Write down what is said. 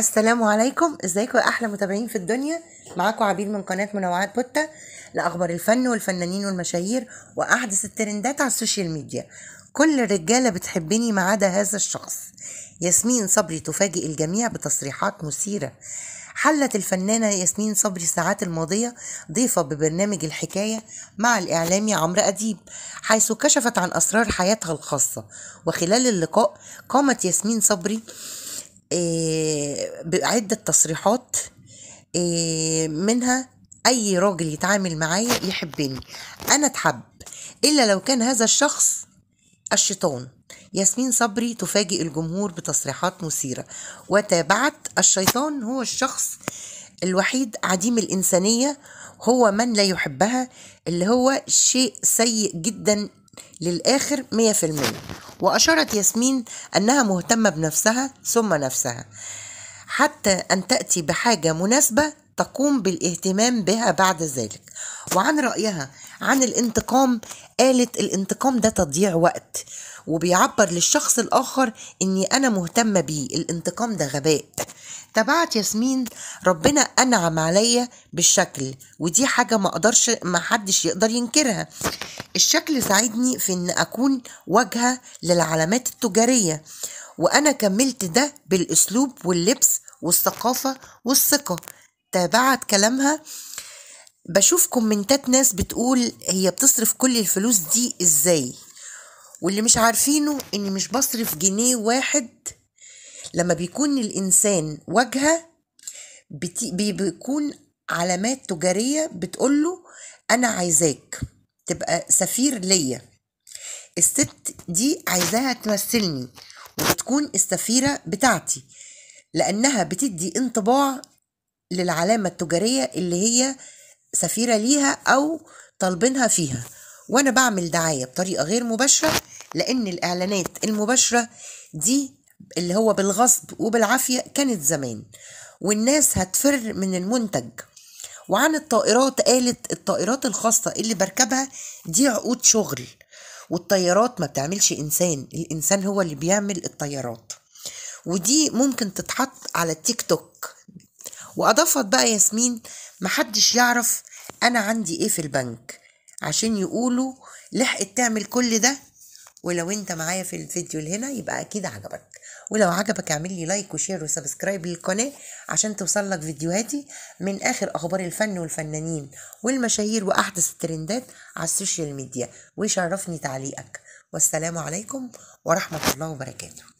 السلام عليكم ازيكم يا احلى متابعين في الدنيا معاكم عبير من قناه منوعات بوتا لاخبار الفن والفنانين والمشاهير واحدث الترندات على السوشيال ميديا كل الرجاله بتحبني ما عدا هذا الشخص ياسمين صبري تفاجئ الجميع بتصريحات مثيره حلت الفنانة ياسمين صبري الساعات الماضية ضيفة ببرنامج الحكاية مع الإعلامي عمرو أديب حيث كشفت عن أسرار حياتها الخاصة وخلال اللقاء قامت ياسمين صبري آه، بعدة تصريحات آه، منها أي راجل يتعامل معايا يحبني أنا أتحب إلا لو كان هذا الشخص الشيطان ياسمين صبري تفاجئ الجمهور بتصريحات مثيرة وتابعت الشيطان هو الشخص الوحيد عديم الإنسانية هو من لا يحبها اللي هو شيء سيء جدا للآخر 100% وأشارت ياسمين أنها مهتمة بنفسها ثم نفسها حتى أن تأتي بحاجة مناسبة تقوم بالاهتمام بها بعد ذلك وعن رأيها عن الانتقام قالت الانتقام ده تضييع وقت وبيعبر للشخص الآخر إني أنا مهتمة بيه الانتقام ده غباء تبعت ياسمين ربنا أنعم عليا بالشكل ودي حاجة ما أقدرش ما حدش يقدر ينكرها الشكل ساعدني في إن أكون واجهة للعلامات التجارية وأنا كملت ده بالأسلوب واللبس والثقافة والثقة تابعت كلامها بشوف كومنتات ناس بتقول هي بتصرف كل الفلوس دي ازاي واللي مش عارفينه اني مش بصرف جنيه واحد لما بيكون الإنسان واجهة بيكون علامات تجارية بتقوله أنا عايزاك تبقى سفير ليا الست دي عايزاها تمثلني وبتكون السفيرة بتاعتي لأنها بتدي انطباع للعلامة التجارية اللي هي سفيرة ليها أو طالبينها فيها وأنا بعمل دعاية بطريقة غير مباشرة لأن الإعلانات المباشرة دي اللي هو بالغصب وبالعافية كانت زمان والناس هتفر من المنتج وعن الطائرات قالت الطائرات الخاصة اللي بركبها دي عقود شغل والطيارات ما بتعملش إنسان الإنسان هو اللي بيعمل الطيارات ودي ممكن تتحط على التيك توك وأضافت بقى ياسمين محدش يعرف أنا عندي إيه في البنك عشان يقولوا لحقت تعمل كل ده ولو انت معايا في الفيديو اللي هنا يبقى اكيد عجبك ولو عجبك اعمل لي لايك وشير وسبسكرايب للقناة عشان توصلك فيديوهاتي من آخر أخبار الفن والفنانين والمشاهير وأحدث الترندات على السوشيال ميديا ويشرفني تعليقك والسلام عليكم ورحمة الله وبركاته